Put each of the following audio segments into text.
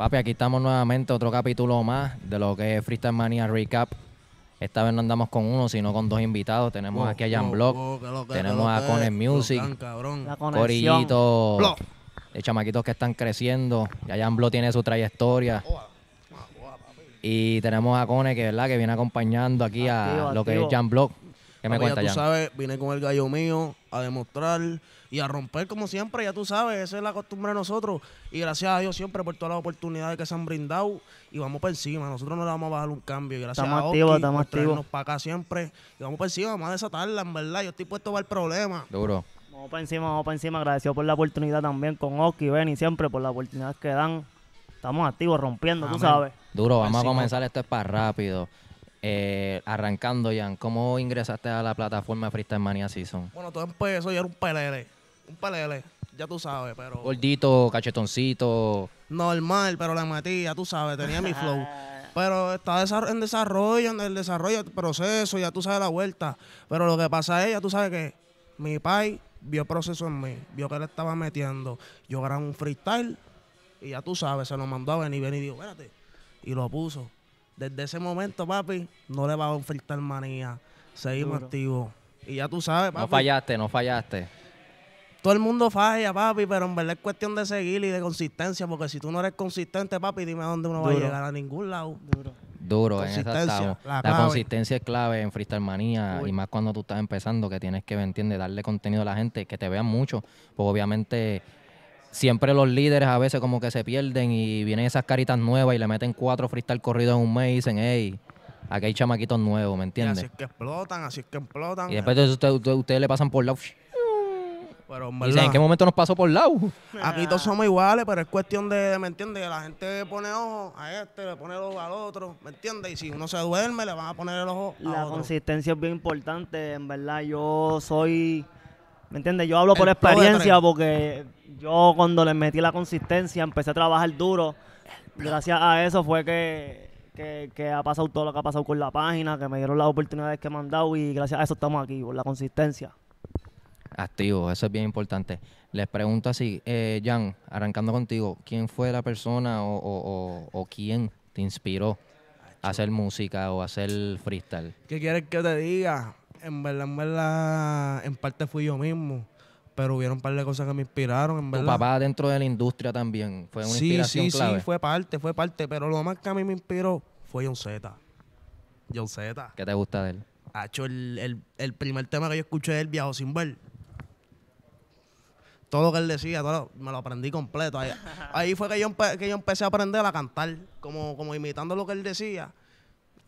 Papi, aquí estamos nuevamente, otro capítulo más de lo que es Freestyle Mania Recap. Esta vez no andamos con uno, sino con dos invitados. Tenemos oh, aquí a Jan oh, Block, oh, tenemos a Cone Music, Corillito, de chamaquitos que están creciendo. Ya Jan Block tiene su trayectoria. Y tenemos a Cone, que verdad que viene acompañando aquí a lo que es Jan Block. ¿Qué me cuenta, ya tú sabes, vine con el gallo mío, a demostrar y a romper como siempre, ya tú sabes, esa es la costumbre de nosotros. Y gracias a Dios siempre por todas las oportunidades que se han brindado y vamos por encima, nosotros no le vamos a bajar un cambio. Y gracias estamos a activos, estamos activos. para acá siempre y vamos por encima, vamos a desatarla, en verdad, yo estoy puesto para el problema. Duro. Vamos para encima, vamos para encima, agradecido por la oportunidad también con Oki, Benny, siempre por la oportunidad que dan. Estamos activos, rompiendo, tú sabes. Duro, vamos a comenzar, esto es para rápido. Eh, arrancando, Jan, ¿cómo ingresaste a la plataforma Freestyle Mania Season? Bueno, todo empezó, yo era un pelele, un pelele, ya tú sabes, pero... Gordito, cachetoncito... Normal, pero la metí, ya tú sabes, tenía mi flow. Pero está en desarrollo, en el desarrollo, del proceso, ya tú sabes la vuelta. Pero lo que pasa es, ya tú sabes que mi pai vio proceso en mí, vio que le estaba metiendo. Yo era un freestyle y ya tú sabes, se lo mandó a venir, venir y digo, espérate. Y lo puso. Desde ese momento, papi, no le va a ofertar manía. Seguimos activos. Y ya tú sabes, papi. No fallaste, no fallaste. Todo el mundo falla, papi, pero en verdad es cuestión de seguir y de consistencia, porque si tú no eres consistente, papi, dime dónde uno va a llegar, a ningún lado. Duro. Duro, en La, consistencia es clave en Freestyle Manía y más cuando tú estás empezando, que tienes que, ¿me entiendes? Darle contenido a la gente, que te vean mucho, pues obviamente siempre los líderes a veces como que se pierden y vienen esas caritas nuevas y le meten cuatro freestyle corridos en un mes y dicen, hey, aquí hay chamaquitos nuevos, ¿me entiendes? así es que explotan, así es que explotan. Y después de eso ustedes, le pasan por lado. Pero en, ¿en qué momento nos pasó por lado? Aquí todos somos iguales, pero es cuestión de, ¿me entiendes? La gente pone ojo a este, le pone ojo al otro, ¿me entiendes? Y si uno se duerme, le van a poner el ojo La consistencia es bien importante, en verdad. Yo soy... ¿Me entiendes? Yo hablo por experiencia porque yo cuando le metí la consistencia, empecé a trabajar duro. Gracias a eso fue que, ha pasado todo lo que ha pasado con la página, que me dieron las oportunidades que me han dado y gracias a eso estamos aquí, por la consistencia. Activo, eso es bien importante. Les pregunto así, eh, Jan, arrancando contigo, ¿quién fue la persona o, o quién te inspiró a hacer música o a hacer freestyle? ¿Qué quieres que te diga? en verdad, en verdad, en parte fui yo mismo. Pero hubieron un par de cosas que me inspiraron, en verdad. Tu papá dentro de la industria también fue una inspiración sí, Sí, sí, fue parte, fue parte. Pero lo más que a mí me inspiró fue John Z. John Z. ¿Qué te gusta de él? Ha el, primer tema que yo escuché de él, Viajo sin ver. Todo lo que él decía, todo me lo aprendí completo. Ahí, fue que yo, que yo empecé a aprender a cantar, como, como imitando lo que él decía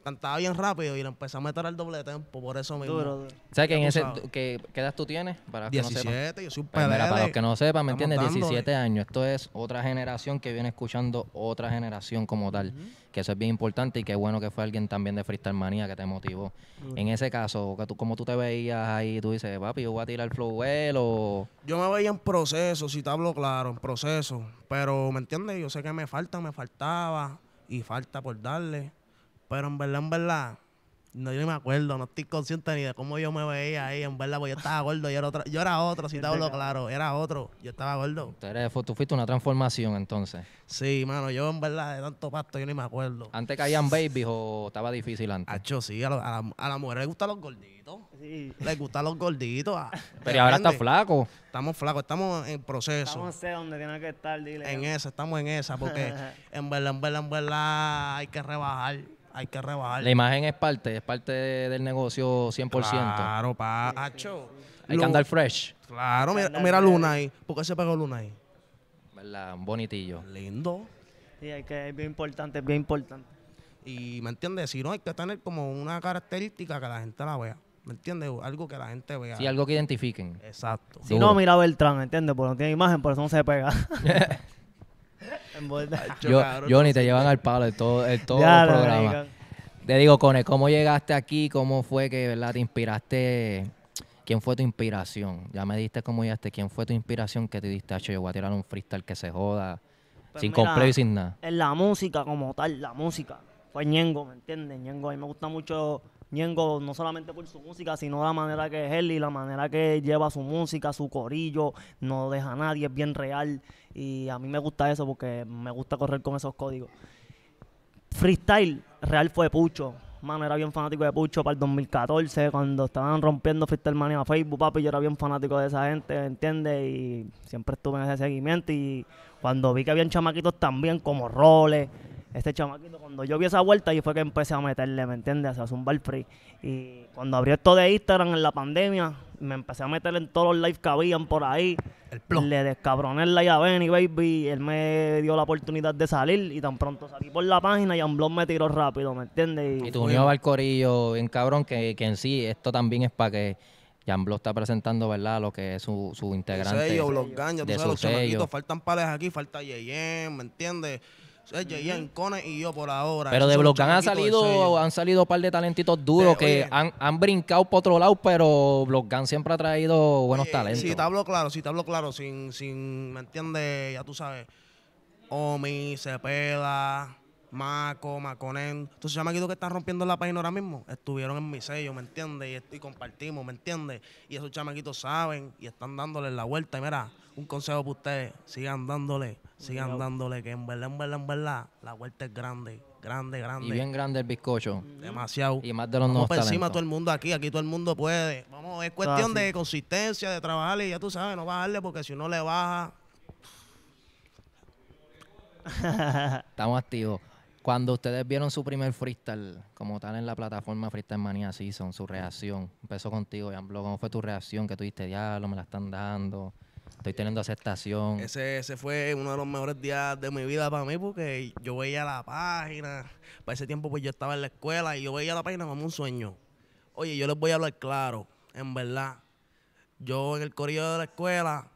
cantaba bien rápido y le empecé a meter al doble tempo, por eso mismo. Duro, que ese, ¿qué edad tú tienes? Para 17, no yo soy un pues para los que no sepan, ¿me entiendes? 17 años. Esto es otra generación que viene escuchando otra generación como tal. Que eso es bien importante y qué bueno que fue alguien también de Freestyle Manía que te motivó. En ese caso, que tú, ¿cómo tú te veías ahí? Tú dices, papi, yo voy a tirar el flow o... Yo me veía en proceso, si te hablo claro, en proceso. Pero, ¿me entiendes? Yo sé que me falta, me faltaba y falta por darle pero en verdad, en verdad, no, yo ni me acuerdo, no estoy consciente ni de cómo yo me veía ahí, en verdad, porque yo estaba gordo, yo era otro, yo era otro, si te hablo claro, era otro, yo estaba gordo. Tú, fuiste una transformación entonces. Sí, mano, yo en verdad de tanto pasto yo ni me acuerdo. ¿Antes caían babies o estaba difícil antes? sí, a, la, mujer le gustan los gorditos, sí. Le gustan los gorditos. Ah, Pero ahora está flaco. Estamos flacos, estamos en proceso. Estamos sé dónde tiene que estar, dile. En esa, estamos en esa, porque en verdad, en verdad, en verdad hay que rebajar hay que rebajar. La imagen es parte, es parte del negocio 100%. Claro, pacho. Hay que andar fresh. Claro, mira, Luna ahí ¿Por qué se pegó luna ¿Verdad? bonitillo. Lindo. Sí, hay que, es bien importante, es bien importante. Y, ¿me entiendes? Si no, hay que tener como una característica que la gente la vea. ¿Me entiendes? Algo que la gente vea. Sí, algo que identifiquen. Exacto. Si no, mira a Beltrán, ¿entiendes? Porque no tiene imagen, por eso no se pega. Yo, Johnny, te llevan al palo de todo, todo el programa. Te digo, Cone, ¿cómo llegaste aquí? ¿Cómo fue que verdad te inspiraste? ¿Quién fue tu inspiración? Ya me diste cómo llegaste. ¿Quién fue tu inspiración que te diste? Yo voy a tirar un freestyle que se joda. Pues sin complejo y sin nada. En la música como tal, la música. Fue Ñengo, ¿me entiendes? Ñengo, a mí me gusta mucho Ñengo, no solamente por su música, sino la manera que es él y la manera que lleva su música, su corillo, no deja a nadie, es bien real. Y a mí me gusta eso porque me gusta correr con esos códigos. Freestyle, real fue Pucho. Mano, era bien fanático de Pucho para el 2014, cuando estaban rompiendo Freestyle Mania Facebook, papi. Yo era bien fanático de esa gente, ¿entiendes? Y siempre estuve en ese seguimiento. Y cuando vi que habían chamaquitos también, como Roles, este chamaquito, cuando yo vi esa vuelta, ahí fue que empecé a meterle, ¿me entiendes? O sea, zumbar free. Y cuando abrió esto de Instagram en la pandemia, me empecé a meter en todos los lives que habían por ahí. El Le descabroné la a y baby. Él me dio la oportunidad de salir y tan pronto salí por la página y blog me tiró rápido, ¿me entiendes? Y, tu tú unió al corillo en cabrón que, que en sí esto también es para que Jamblo está presentando, ¿verdad? Lo que es su, su integrante. de los gaños, faltan pares aquí, falta Yeyen, ¿me entiendes? Cone y yo por ahora. Pero de Blockan han salido, han salido un par de talentitos duros que han, brincado por otro lado, pero Gun siempre ha traído buenos talentos. Si te hablo claro, sí te hablo claro, sin, sin ¿me entiendes? Ya tú sabes. Omi, Cepeda, Maco, Maconen. Estos chamaquitos que están rompiendo la página ahora mismo. Estuvieron en mi sello, ¿me entiendes? Y, compartimos, ¿me entiendes? Y esos chamaquitos saben y están dándole la vuelta. Y mira, un consejo para ustedes, sigan dándole, sigan dándole, que en verdad, en verdad, en verdad, la vuelta es grande, grande, grande. Y bien grande el bizcocho. Demasiado. Y más de los Vamos por encima todo el mundo aquí, aquí todo el mundo puede. Vamos, es ah, cuestión de consistencia, de trabajarle, y ya tú sabes, no bajarle, porque si uno le baja... Estamos activos. Cuando ustedes vieron su primer freestyle, como tal en la plataforma Freestyle Mania Season, su reacción, empezó contigo, Jan como ¿cómo fue tu reacción? Que tuviste diablo, me la están dando. Estoy teniendo aceptación. Ese, fue uno de los mejores días de mi vida para mí porque yo veía la página. Para ese tiempo pues yo estaba en la escuela y yo veía la página como un sueño. Oye, yo les voy a hablar claro, en verdad. Yo en el corrido de la escuela,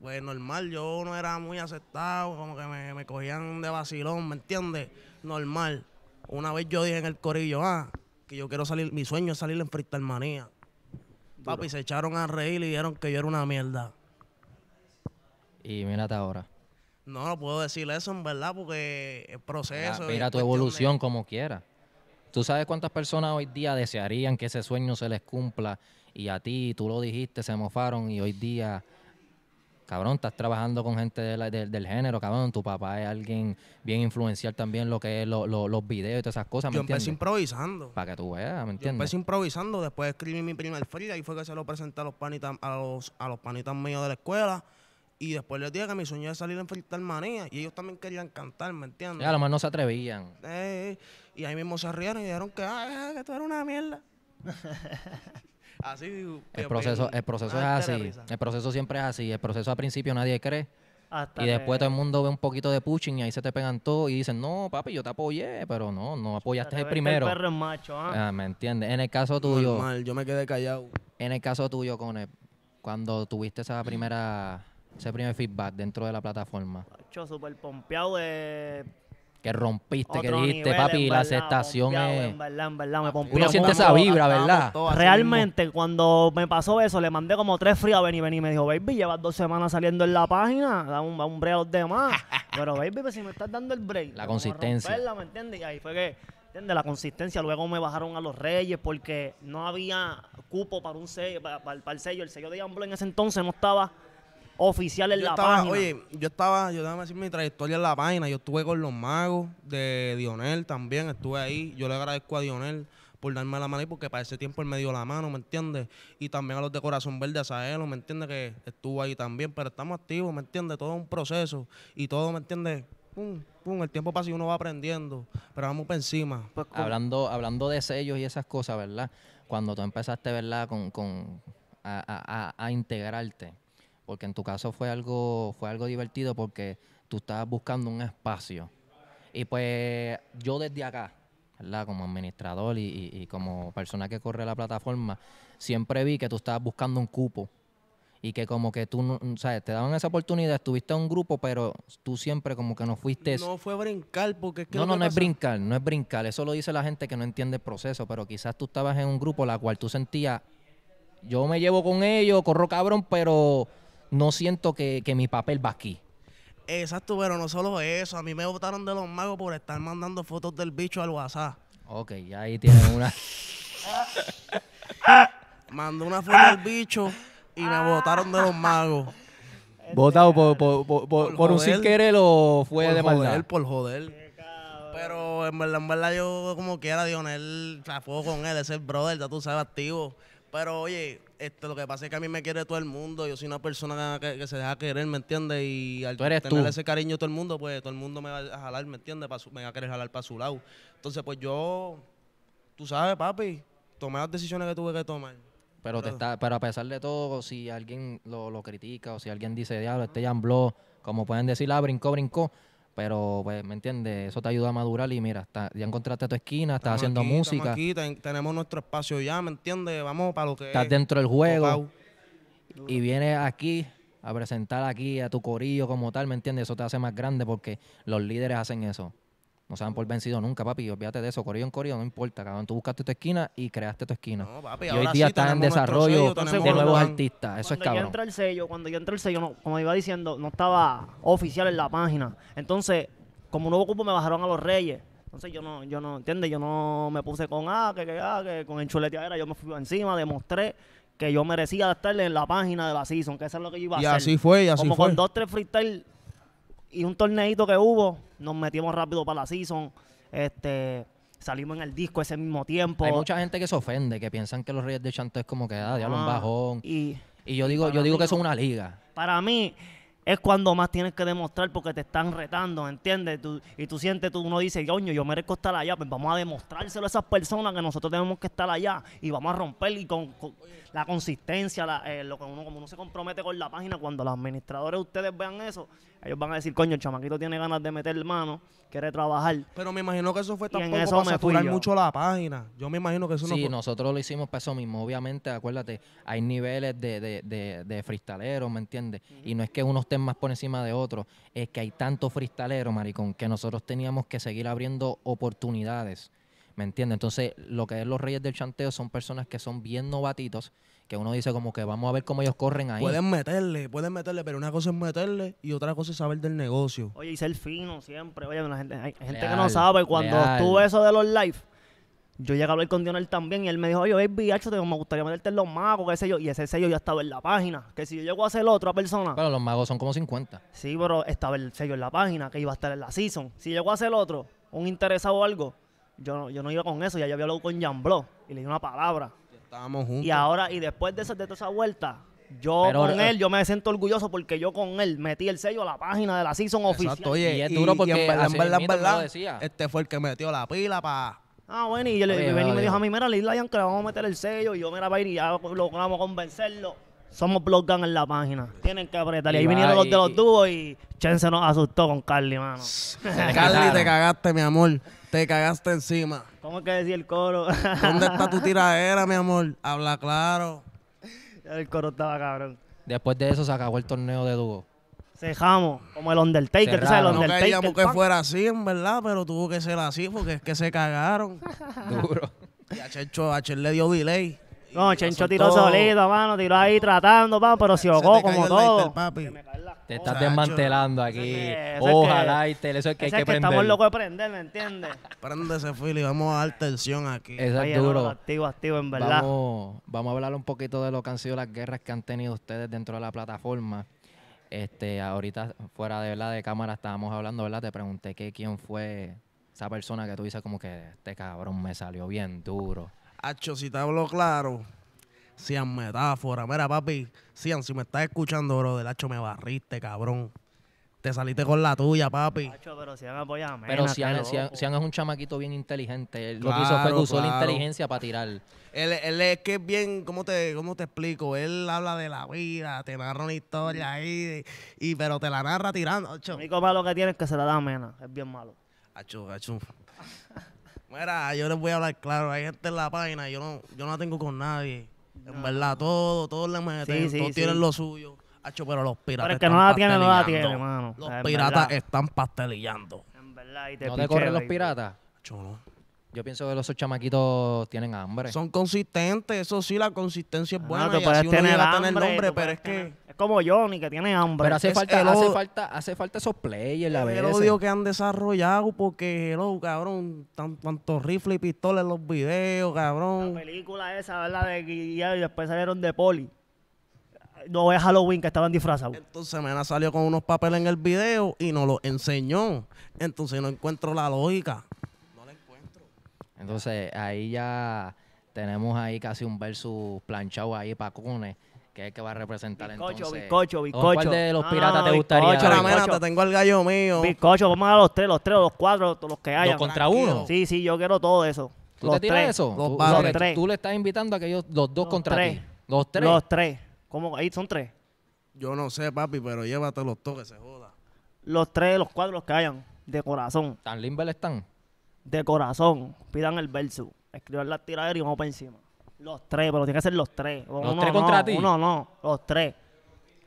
pues normal, yo no era muy aceptado, como que me, cogían de vacilón, ¿me entiendes? Normal. Una vez yo dije en el corillo, ah, que yo quiero salir, mi sueño es salir en Freestyle Manía. Papi, se echaron a reír y dijeron que yo era una mierda y mírate ahora. No, no puedo decirle eso en verdad porque el proceso. Mira, tu evolución como quiera. Tú sabes cuántas personas hoy día desearían que ese sueño se les cumpla y a ti, tú lo dijiste, se mofaron y hoy día, cabrón, estás trabajando con gente del género, cabrón. Tu papá es alguien bien influencial también lo que es los videos y todas esas cosas. ¿me Yo empecé improvisando. Para que tú veas, ¿me entiendes? Yo empecé improvisando, después escribí mi primer Frida y fue que se lo presenté a los panitas, a los, a los panitas míos de la escuela y después les dije que mi sueño era salir en manía. y ellos también querían cantar, ¿me entiendes? a lo mejor no se atrevían. Eh, y ahí mismo se rieron y dijeron que, ah, que una mierda. así. El proceso, el proceso es así. El proceso siempre es así. El proceso al principio nadie cree. y después todo el mundo ve un poquito de pushing y ahí se te pegan todo y dicen, no, papi, yo te apoyé, pero no, no apoyaste el este primero. El perro es macho, ¿ah? ¿ah? ¿Me entiendes? En el caso tuyo... Normal, yo me quedé callado. En el caso tuyo, él. cuando tuviste esa primera ese primer feedback dentro de la plataforma. Yo súper pompeado de... Que rompiste, que dijiste, papi, la aceptación es... En verdad, en verdad, me Uno siente esa vibra, ¿verdad? Realmente, cuando me pasó eso, le mandé como tres fríos a Benny. Benny me dijo, baby, llevas dos semanas saliendo en la página, da un, break a los demás. Pero, baby, pues, si me estás dando el break... La consistencia. ¿me La consistencia. Luego me bajaron a los Reyes porque no había cupo para un sello, para, el sello. El sello de Yamblo en ese entonces no estaba oficial en yo la estaba, página. Oye, yo estaba, yo déjame decir mi trayectoria en la vaina. Yo estuve con los magos de Dionel también, estuve ahí. Yo le agradezco a Dionel por darme la mano ahí porque para ese tiempo él me dio la mano, ¿me entiendes? Y también a los de Corazón Verde, a ¿me entiendes? Que estuvo ahí también, pero estamos activos, ¿me entiendes? Todo es un proceso y todo, ¿me entiendes? Pum, pum, el tiempo pasa y uno va aprendiendo, pero vamos por encima. Pues hablando, hablando de sellos y esas cosas, ¿verdad? Cuando tú empezaste, ¿verdad? Con, con a, a, a, integrarte, porque en tu caso fue algo, fue algo divertido porque tú estabas buscando un espacio. Y pues yo desde acá, ¿verdad? Como administrador y, como persona que corre la plataforma, siempre vi que tú estabas buscando un cupo. Y que como que tú, ¿sabes? Te daban esa oportunidad, estuviste en un grupo, pero tú siempre como que no fuiste... No fue brincar, porque es que... No, no, no es brincar, no es brincar. Eso lo dice la gente que no entiende el proceso, pero quizás tú estabas en un grupo la cual tú sentías, yo me llevo con ellos, corro cabrón, pero no siento que, mi papel va aquí. Exacto, pero no solo eso. A mí me votaron de los magos por estar mandando fotos del bicho al WhatsApp. Ok, ya ahí tienen una. Mandó una foto del bicho y me votaron de los magos. ¿Votado por, un sin querer o fue de maldad? por joder. Pero en verdad, en verdad, yo como quiera, Dionel, la fue con él, ese es el brother, ya tú sabes, activo. Pero oye, lo que pasa es que a mí me quiere todo el mundo. Yo soy una persona que, se deja querer, ¿me entiendes? Y al tú tener ese cariño todo el mundo, pues todo el mundo me va a jalar, ¿me entiendes? Me va a querer jalar para su lado. Entonces, pues yo, tú sabes, papi, tomé las decisiones que tuve que tomar. Pero, te está, pero a pesar de todo, si alguien lo, critica o si alguien dice, diablo, este ya como pueden decir, ah, brincó, brincó pero, pues, ¿me entiendes? Eso te ayuda a madurar y mira, ya encontraste tu esquina, estás haciendo música. Aquí, tenemos nuestro espacio ya, ¿me entiendes? Vamos para lo que Estás dentro del juego. Y vienes aquí a presentar aquí a tu corillo como tal, ¿me entiendes? Eso te hace más grande porque los líderes hacen eso. No se por vencido nunca, papi. Olvídate de eso. Corrido en corrido, no importa, cabrón. Tú buscaste tu esquina y creaste tu esquina. y hoy día está en desarrollo de nuevos artistas. Eso es cabrón. Yo entré el sello, cuando yo entré el sello, como iba diciendo, no estaba oficial en la página. Entonces, como nuevo cupo me bajaron a los reyes. Entonces yo no, yo no, ¿entiendes? Yo no me puse con ah, que, que, ah, que con Yo me fui encima, demostré que yo merecía estar en la página de la season, que eso es lo que yo iba a hacer. Y así fue, y así fue. Como con dos, tres freestyle y un torneito que hubo, nos metimos rápido para la season. Este, salimos en el disco ese mismo tiempo. Hay mucha gente que se ofende, que piensan que los Reyes de Chanto es como que, ah, diablo, ah, bajón. Y, yo digo, yo digo que eso es una liga. Para mí es cuando más tienes que demostrar porque te están retando, ¿entiendes? y tú sientes, tú uno dice, coño, yo merezco estar allá, pues vamos a demostrárselo a esas personas que nosotros tenemos que estar allá y vamos a romper y con la consistencia, eh, lo que uno, como uno se compromete con la página, cuando los administradores ustedes vean eso, ellos van a decir, coño, el chamaquito tiene ganas de meter mano, quiere trabajar. Pero me imagino que eso fue tampoco eso para mucho la página. Yo me imagino que eso no... Sí, nosotros lo hicimos para eso mismo. Obviamente, acuérdate, hay niveles de, de, de, de ¿me entiendes? Y no es que uno esté más por encima de otro. es que hay tantos freestaleros, maricón, que nosotros teníamos que seguir abriendo oportunidades ¿Me entiendes? Entonces, lo que es los reyes del chanteo son personas que son bien novatitos, que uno dice como que vamos a ver cómo ellos corren ahí. Pueden meterle, pueden meterle, pero una cosa es meterle y otra cosa es saber del negocio. Oye, y ser fino siempre. Oye, gente, hay gente que no sabe. Cuando tuve eso de los live, yo llegué a hablar con Dionel también y él me dijo, oye, es te me gustaría meterte en los magos, qué sé yo. Y ese sello ya estaba en la página. Que si yo llego a hacerlo a otra persona. Pero los magos son como 50. Sí, pero estaba el sello en la página, que iba a estar en la season. Si llego a hacer otro, un interesado o algo yo, yo no iba con eso, ya yo había hablado con Jan y le di una palabra. Estábamos juntos. Y ahora, y después de, esa, de toda esa vuelta, yo con eh, él, yo me siento orgulloso porque yo con él metí el sello a la página de la season oficial. oye, y es duro porque en verdad, en verdad, este fue el que metió la pila para... Ah, bueno, y yo y me dijo a mí, mira, Lil Lion, que le vamos a meter el sello, y yo, mira, va y ya logramos convencerlo. Somos Blockgun en la página. Tienen que apretar. Y ahí vinieron los de los dúos y Chen se nos asustó con Carly, mano. Carly, te cagaste, mi amor. Te cagaste encima. ¿Cómo es que decía el coro? ¿Dónde está tu tiradera, mi amor? Habla claro. El coro estaba cabrón. Después de eso se acabó el torneo de dúo. Cejamos, como el Undertaker. ¿Tú sabes el no queríamos que fuera así, en verdad, pero tuvo que ser así porque es que se cagaron. Duro. Y a Chencho, a le dio delay. No, Chencho tiró solito, mano, tiró ahí tratando, mano, pero se ahogó como todo. Te estás desmantelando aquí. Ojalá y eso es que hay que, prender estamos locos de prender, ¿me entiendes? Prende ese y vamos a dar tensión aquí. Eso duro. activo, activo, en verdad. Vamos, a hablar un poquito de lo que han sido las guerras que han tenido ustedes dentro de la plataforma. Este, ahorita fuera de la de cámara estábamos hablando, ¿verdad? Te pregunté que quién fue esa persona que tú dices como que este cabrón me salió bien duro. Hacho, si te hablo claro, sean metáfora. Mira, papi, Sean, si me estás escuchando, bro, del hacho me barriste, cabrón. Te saliste con la tuya, papi. pero Sian a Pero es un chamaquito bien inteligente. lo que hizo fue que usó la inteligencia para tirar. Él, él, es que es bien, ¿cómo te, ¿cómo te explico? Él habla de la vida, te narra una historia mm. ahí, y, pero te la narra tirando. Hacho. Lo malo que tiene es que se la da amena. Es bien malo. Hacho, hacho. Mira, yo les voy a hablar claro. Hay gente en la página, yo no, yo no la tengo con nadie. En ah. verdad, todo, todos le meten, todos tienen lo suyo. pero los piratas. Pero el que están no la tiene, no la Los piratas están pastelillando. En verdad, y te ¿No te corren los piratas? Yo pienso que esos chamaquitos tienen hambre. Son consistentes, eso sí, la consistencia es ah, buena. No, y así uno llega a tener nombre, pero es que como Johnny, que tiene hambre. Pero hace, falta, hace, falta, hace falta esos players, la El odio que han desarrollado porque, hello, cabrón, tantos rifles y pistolas en los videos, cabrón. La película esa, ¿verdad? De Guillermo y después salieron de poli. No es Halloween que estaban disfrazados. Entonces Mena salió con unos papeles en el video y nos lo enseñó. Entonces no encuentro la lógica. No la encuentro. Entonces ahí ya tenemos ahí casi un versus planchado ahí para cunes que es que va a representar entonces? entonces. Bizcocho, bizcocho, ¿Cuál de los piratas te gustaría? la mena, tengo el gallo mío. Biscocho, vamos a los tres, los tres, los cuatro, los que haya. ¿Los contra uno? Sí, sí, yo quiero todo eso. ¿Tú los tres. eso? Los, tres. Tú le estás invitando a que ellos, los dos contra tres. Los tres. Los tres. ¿Cómo? Ahí son tres. Yo no sé, papi, pero llévate los toques, se joda. Los tres, los cuatro, los que hayan. De corazón. ¿Tan le están? De corazón. Pidan el verso. Escriban la tiraderas y vamos para encima. Los tres, pero tiene que ser los tres. Los tres contra ti. Uno no, los tres.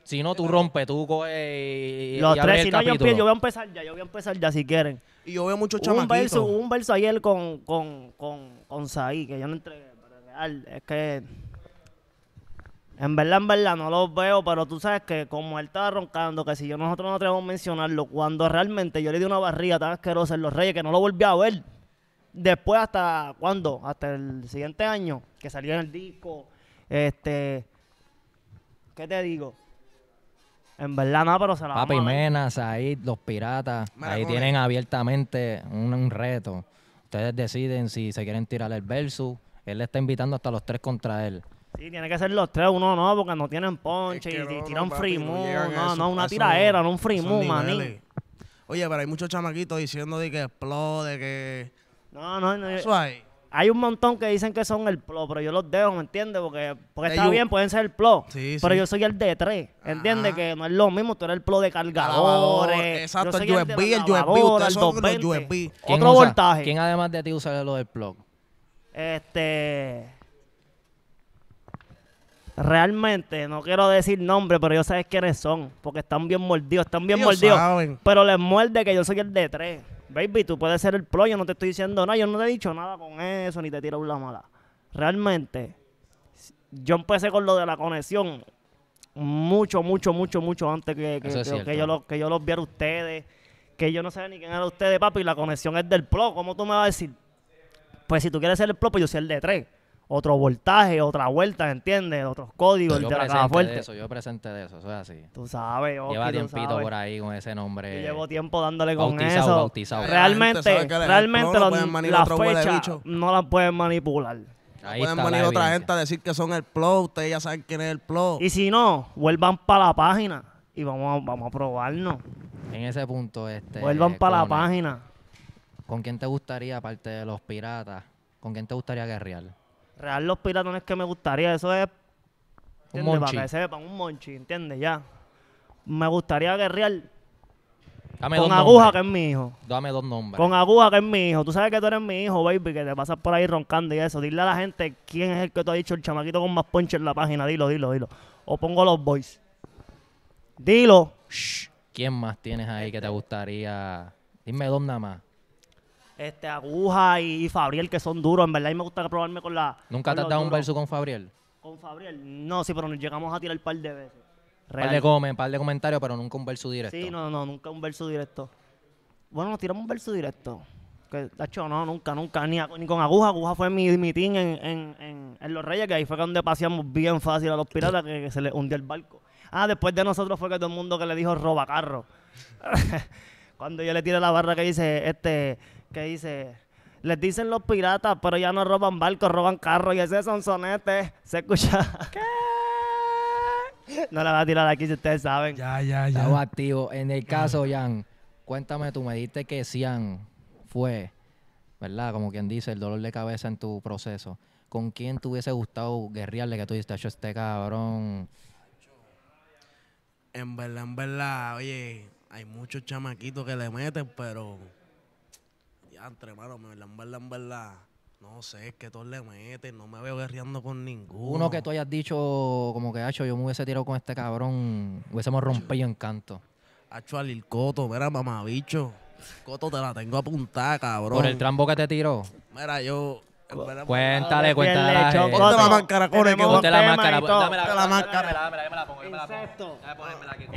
Si no, tú rompes, tú coges. Los tres, si no, yo, yo voy a empezar ya, yo voy a empezar ya si quieren. Y yo veo muchos chamaquitos. Un verso, un verso ayer con, con, con, con Saí, que yo no entregué, pero es que. En verdad, en verdad, no los veo, pero tú sabes que como él estaba roncando, que si yo nosotros no atrevemos a mencionarlo, cuando realmente yo le di una barriga tan asquerosa en los Reyes que no lo volví a ver después hasta cuándo, hasta el siguiente año que salió en el disco, este, ¿qué te digo? En verdad nada, pero se la Papi Menas, ahí los piratas, ahí tienen abiertamente un, reto. Ustedes deciden si se quieren tirar el versus. Él le está invitando hasta los tres contra él. Sí, tiene que ser los tres, uno no, porque no tienen ponche y tiran free no no, una tiraera, no un free moon, maní. Oye, pero hay muchos chamaquitos diciendo de que explode, que no, no, no. Eso hay. Hay un montón que dicen que son el plo, pero yo los dejo, ¿me entiendes? Porque, porque está bien, pueden ser el plo. pero yo soy el de tres, ¿entiendes? Que no es lo mismo, tú eres el plo de cargadores. Exacto, el USB, el USB, ustedes son los USB. Otro voltaje. ¿Quién además de ti usa lo del plo? Este... Realmente, no quiero decir nombre, pero yo sabes quiénes son, porque están bien mordidos, están bien mordidos. Pero les muerde que yo soy el de tres baby, tú puedes ser el pro, yo no te estoy diciendo nada, yo no te he dicho nada con eso, ni te tiro una mala. Realmente, yo empecé con lo de la conexión mucho, mucho, mucho, mucho antes que, que, yo, los, que yo los viera ustedes, que yo no sé ni quién era ustedes, papi, y la conexión es del pro, ¿cómo tú me vas a decir? Pues si tú quieres ser el pro, pues yo soy el de tres otro voltaje, otra vuelta, ¿entiendes? Otros códigos yo de la caja fuerte. De eso, yo presente de eso, eso es así. Tú sabes, Lleva tiempito por ahí con ese nombre. llevo tiempo dándole con bautizado, eso. Bautizado. Realmente, realmente no la las fechas no las pueden manipular. Ahí pueden venir otra gente a decir que son el plot, ustedes ya saben quién es el plot. Y si no, vuelvan para la página y vamos vamos a probarnos. En ese punto, este. Vuelvan para la página. ¿Con quién te gustaría, aparte de los piratas, con quién te gustaría guerrear? Real los piratones que me gustaría, eso es. Un monchi. Para que sepan, un monchi, ¿entiendes? Ya. Me gustaría guerrear. con aguja, que es mi hijo. Dame dos nombres. Con aguja, que es mi hijo. Tú sabes que tú eres mi hijo, baby, que te pasas por ahí roncando y eso. Dile a la gente quién es el que te ha dicho el chamaquito con más ponche en la página. Dilo, dilo, dilo. O pongo los boys. Dilo. ¿Quién más tienes ahí que te gustaría? Dime dos nada más este, Aguja y, Fabriel, que son duros. En verdad, y me gusta probarme con la. ¿Nunca te has dado un verso con Fabriel? Con Fabriel, no, sí, pero nos llegamos a tirar un par de veces. Real. Par de par de comentarios, pero nunca un verso directo. Sí, no, no, nunca un verso directo. Bueno, nos tiramos un verso directo. Que, de hecho, no, nunca, nunca. Ni, con aguja. Aguja fue mi, team en, Los Reyes, que ahí fue donde paseamos bien fácil a los piratas, que, se les hundió el barco. Ah, después de nosotros fue que todo el mundo que le dijo roba carro. Cuando yo le tiré la barra que dice, este, que dice, les dicen los piratas, pero ya no roban barcos, roban carros y ese son sonetes. Se escucha. ¿Qué? No la va a tirar aquí si ustedes saben. Ya, ya, ya. activo. En el caso, Jan, cuéntame, tú me dijiste que Sian fue, ¿verdad? Como quien dice, el dolor de cabeza en tu proceso. ¿Con quién te hubiese gustado guerrearle que tú dijiste, hecho este cabrón? En verdad, en verdad, oye, hay muchos chamaquitos que le meten, pero entre hermano, en verdad, en verdad, en verdad. No sé, es que todos le meten, no me veo guerreando con ninguno. Uno que tú hayas dicho, como que, hecho yo me hubiese tirado con este cabrón, hubiésemos rompido en canto. Hacho al Coto, mira, mamabicho. Coto, te la tengo apuntada, cabrón. Por el trambo que te tiró. Mira, yo. Cuéntale, cuéntale. Ponte la corre. Ponte la máscara, corre, Ponte la máscara, dame la máscara. Insecto.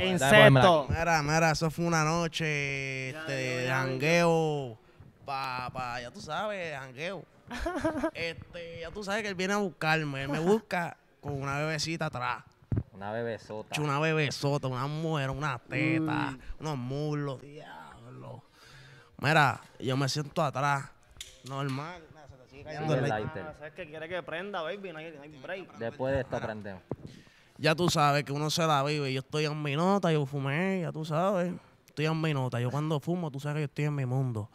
Insecto. Mira, mira, eso fue una noche este, de jangueo Pa, pa, ya tú sabes, jangueo. este, ya tú sabes que él viene a buscarme. Él me busca con una bebecita atrás. Una bebesota. Una bebesota, una mujer, una teta, unos mulos diablo. Mira, yo me siento atrás. Normal. el ah, ¿Sabes que quiere que prenda, baby? No hay, break. Después de esto prendemos. Ya tú sabes que uno se da vive. Yo estoy en mi nota, yo fumé, ya tú sabes. Estoy en mi nota. Yo cuando fumo, tú sabes que yo estoy en mi mundo.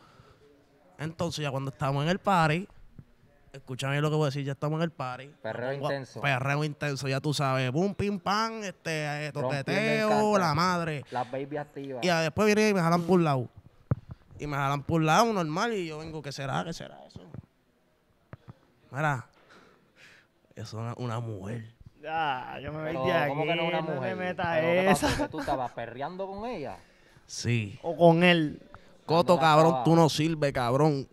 Entonces, ya cuando estamos en el party, escúchame lo que voy a decir, ya estamos en el party. Perreo intenso. Perreo intenso, ya tú sabes. Boom, pim, pam, este, eh, toteteo, la madre. Las baby activas. Y después viene y me jalan por un lado. Y me jalan por un lado, normal, y yo vengo, ¿qué será? ¿Qué será eso? Mira, eso es una, mujer. Ya, yo me voy aquí. ¿Cómo que no una mujer? meta me metas esa. ¿Tú estabas perreando con ella? Sí. ¿O con él? Coto, cabrón, tú no sirves, cabrón.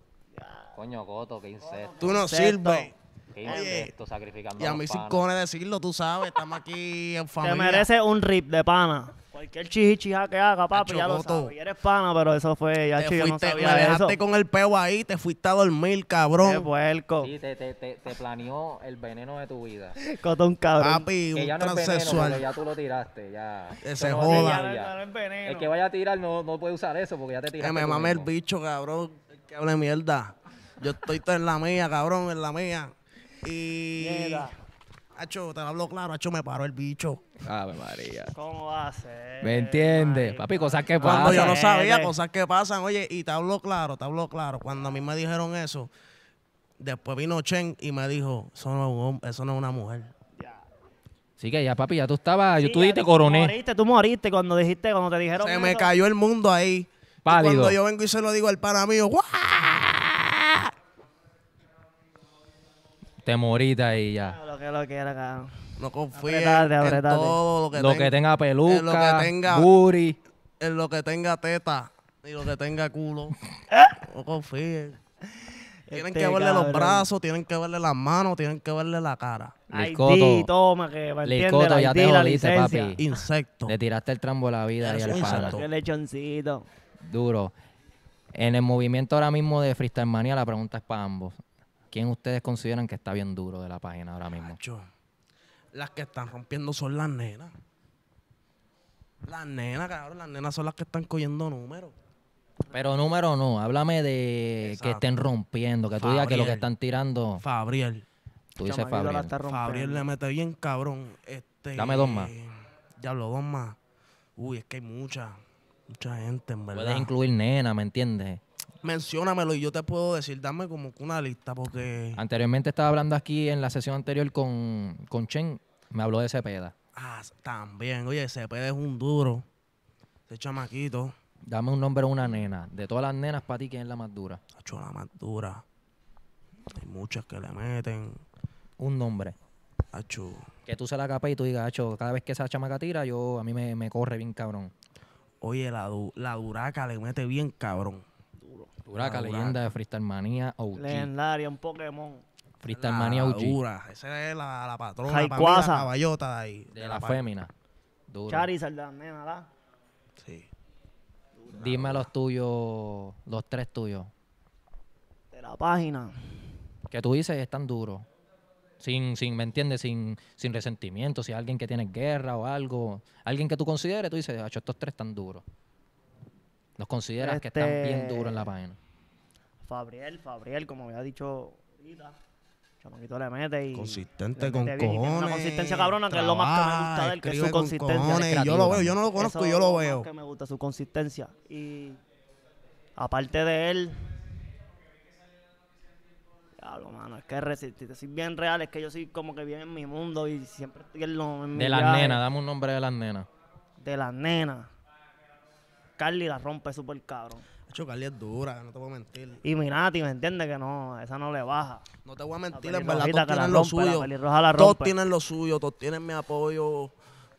Coño, Coto, qué insecto. Tú no sirves. Qué sacrificando. Y a mí sin cone decirlo, tú sabes, estamos aquí en familia. Te mereces un rip de pana. Que el Cualquier ha que haga, papi, ya lo Y eres pana, pero eso fue, ya chico, no sabía me dejaste con el peo ahí, te fuiste a dormir, cabrón. Qué puerco. Sí, te, planeó el veneno de tu vida. Cotón, cabrón. Papi, que un ya no Es veneno, ya tú lo tiraste, ya. Ese se joda. El que vaya a tirar no, puede usar eso porque ya te tiraste. Que me mame el bicho, cabrón. Que hable mierda. Yo estoy en la mía, cabrón, en la mía. Y... Hacho, te lo hablo claro, Acho me paró el bicho. Ave María. ¿Cómo va ¿Me entiendes? Papi, cosas que pasan. Cuando yo no sabía, cosas que pasan. Oye, y te hablo claro, te hablo claro. Cuando a mí me dijeron eso, después vino Chen y me dijo, eso no, es una mujer. Así que ya, papi, ya tú estabas, yo tú dijiste Tú moriste, tú moriste cuando dijiste, cuando te dijeron. Se me cayó el mundo ahí. Pálido. cuando yo vengo y se lo digo al pana mío, ¡guau! te morita y ya. Lo que lo quiera, No confíes Apretate, en todo lo que, tenga peluca, en lo que tenga, booty. en lo que tenga teta y lo que tenga culo. no confíes. Tienen que este verle los brazos, tienen que verle las manos, tienen que verle la cara. Liscoto. toma, que me entiende, ya te papi. Insecto. Le tiraste el trambo a la vida y el al lechoncito. Duro. En el movimiento ahora mismo de Freestyle Manía, la pregunta es para ambos. ¿Quién ustedes consideran que está bien duro de la página ahora mismo? Las que están rompiendo son las nenas. Las nenas, cabrón, las nenas son las que están cogiendo números. Pero número no, háblame de que estén rompiendo, que tú digas que lo que están tirando. Fabriel. Tú dices Fabriel. Fabriel le mete bien, cabrón. Este, Dame dos más. Ya hablo dos más. Uy, es que hay mucha, mucha gente, en verdad. Puedes incluir nena, ¿me entiendes? Menciónamelo y yo te puedo decir, dame como una lista, porque. Anteriormente estaba hablando aquí en la sesión anterior con, Chen, me habló de Cepeda. Ah, también, oye, Cepeda es un duro. Ese chamaquito. Dame un nombre a una nena. De todas las nenas, para ti, ¿quién es la más dura? Hacho, la más dura. Hay muchas que le meten. Un nombre. Hacho. Que tú se la capes y tú digas, Hacho, cada vez que esa chamaca tira, yo, a mí me, corre bien cabrón. Oye, la, la duraca le mete bien cabrón. Duraca, ah, leyenda de Freestyle Manía OG. Legendaria, un Pokémon. Freestyle Manía OG. esa es la, la patrona, la caballota de ahí. De, la, fémina. Duro. Charizard, nena, la. Sí. Dime los tuyos, los tres tuyos. De la página. Que tú dices están duros. Sin, sin, ¿me entiendes? Sin, sin resentimiento. Si alguien que tiene guerra o algo, alguien que tú consideres, tú dices, hecho estos tres están duros. ¿Nos consideras que están bien este, duros en la página? Fabriel, Fabriel, como había dicho ahorita. le mete y. Consistente con cojones. Tiene una consistencia cabrona que es lo más que me gusta de él, que es su consistencia. Cojones, yo lo veo, yo no lo conozco, y yo lo, veo. que me gusta su consistencia. Y. Aparte de él. Diablo, mano, es que resistir. Si bien real, es que yo soy como que bien en mi mundo y siempre estoy en, lo, De las nenas, dame un nombre de las nenas. De las nenas. Carly la rompe súper cabrón. hecho, Carly es dura, no te voy a mentir. Y Minati, ¿me entiendes? Que no, esa no le baja. No te voy a mentir, en verdad, todos tienen lo suyo. Todos tienen lo suyo, todos tienen mi apoyo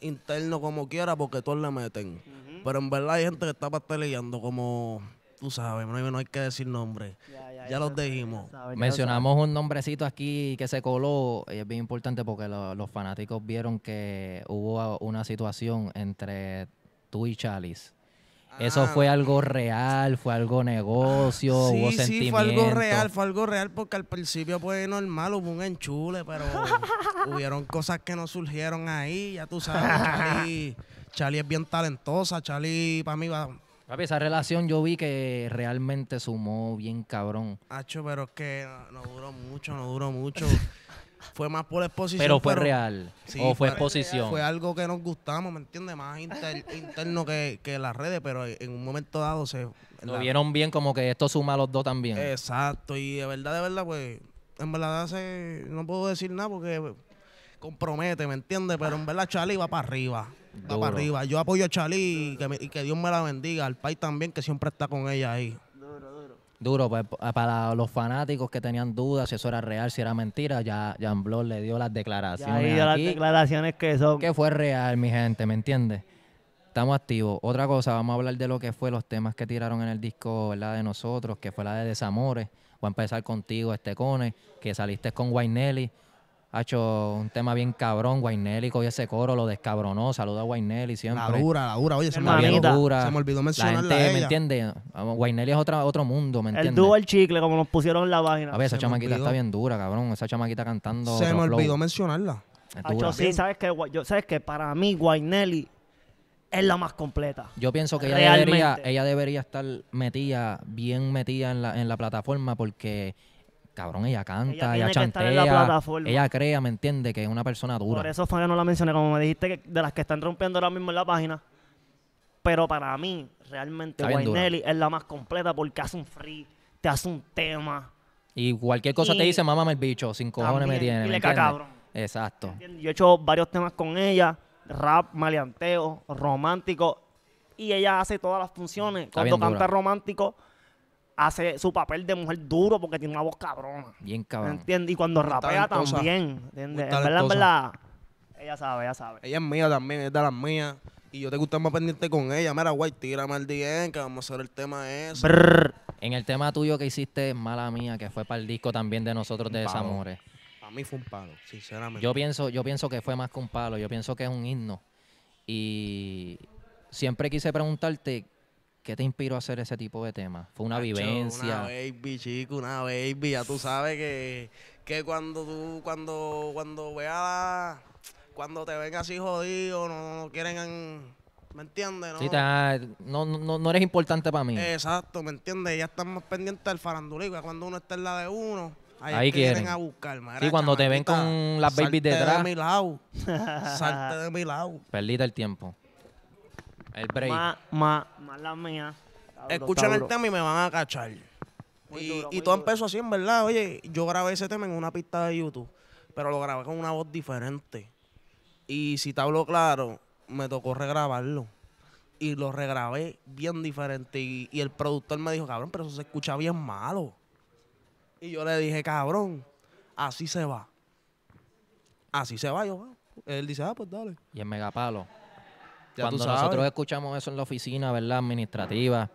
interno como quiera porque todos le meten. Pero en verdad hay gente que está pasteleando como tú sabes, no hay, que decir nombres. Ya, los dijimos. Mencionamos un nombrecito aquí que se coló, y es bien importante porque los fanáticos vieron que hubo una situación entre tú y Chalice. Eso fue ah. algo real, fue algo negocio, ah, sí, hubo sí, fue algo real, fue algo real porque al principio pues normal hubo un enchule, pero hubieron cosas que no surgieron ahí, ya tú sabes, Charlie, es bien talentosa, Charlie para mí va... Papi, esa relación yo vi que realmente sumó bien cabrón. Hacho, pero es que no duró mucho, no duró mucho. Fue más por exposición. Pero fue real. o fue, exposición. Fue algo que nos gustamos, ¿me entiendes? Más interno que, las redes, pero en un momento dado se. Lo vieron bien, como que esto suma a los dos también. Exacto. Y de verdad, de verdad, pues. En verdad, se, no puedo decir nada porque compromete, ¿me entiendes? Pero en verdad, Charlie va para arriba. Va para arriba. Yo apoyo a Charlie y que, y que Dios me la bendiga. Al país también, que siempre está con ella ahí. Duro, pues, para los fanáticos que tenían dudas si eso era real, si era mentira, ya Jan Blor le dio las declaraciones. Ya dio las declaraciones que son. Que fue real, mi gente, ¿me entiendes? Estamos activos. Otra cosa, vamos a hablar de lo que fue los temas que tiraron en el disco, ¿verdad? De nosotros, que fue la de Desamores. Voy a empezar contigo, Este Cone, que saliste con Wainelli. Ha hecho un tema bien cabrón. Guainelli cogió ese coro, lo descabronó. Saluda a Guainelli siempre. La dura, la dura. Oye, se me, olvidó, se me olvidó mencionarla la gente, ¿Me entiendes? Guainelli es otra, otro mundo, ¿me entiendes? El dúo el chicle, como nos pusieron en la página. A ver, esa chamaquita está bien dura, cabrón. Esa chamaquita cantando. Se me olvidó mencionarla. Yo sí, ¿sabes que Yo, que Para mí, Guainelli es la más completa. Yo pienso que ella debería, ella debería estar metida, bien metida en la, en la plataforma porque cabrón, ella canta, ella, ella chantea, ella crea, ¿me entiende Que es una persona dura. Por eso fue no la mencioné, como me dijiste, de las que están rompiendo ahora mismo en la página. Pero para mí, realmente, Nelly es la más completa porque hace un free, te hace un tema. Y cualquier cosa te dice, mamá el bicho, sin cojones me tiene. Y le cabrón. Exacto. Yo he hecho varios temas con ella, rap, maleanteo, romántico, y ella hace todas las funciones. Cuando canta romántico hace su papel de mujer duro porque tiene una voz cabrona. Bien cabrón. ¿Entiendes? Y cuando rapea también. ¿entiendes? En verdad, en verdad, ella sabe, ella sabe. Ella es mía también, es de las mías. Y yo te que más pendiente con ella. Mira, guay, tira al DM que vamos a hacer el tema ese. eso. En el tema tuyo que hiciste, mala mía, que fue para el disco también de nosotros de Desamores. Para mí fue un palo, sinceramente. Yo pienso, yo pienso que fue más que un palo, yo pienso que es un himno. Y siempre quise preguntarte ¿Qué te inspiró a hacer ese tipo de tema? ¿Fue una vivencia? Una baby, chico, una baby. Ya tú sabes que, que cuando tú, cuando, cuando veas, cuando te ven así jodido, no, quieren, ¿me entiendes? No? no, no, no, eres importante para mí. Exacto, ¿me entiendes? Ya estamos más pendientes del farandulí, cuando uno está en la de uno. Ahí, quieren. a buscar, Sí, cuando te ven con las babies detrás. Salte de mi lado. salte el tiempo. El break. mía. Escuchan el tema y me van a cachar. y, todo empezó así, en verdad. Oye, yo grabé ese tema en una pista de YouTube, pero lo grabé con una voz diferente. Y si te hablo claro, me tocó regrabarlo. Y lo regrabé bien diferente. Y, y el productor me dijo, cabrón, pero eso se escucha bien malo. Y yo le dije, cabrón, así se va. Así se va, yo Él dice, ah, pues dale. Y el megapalo. Cuando nosotros escuchamos eso en la oficina, ¿verdad? Administrativa.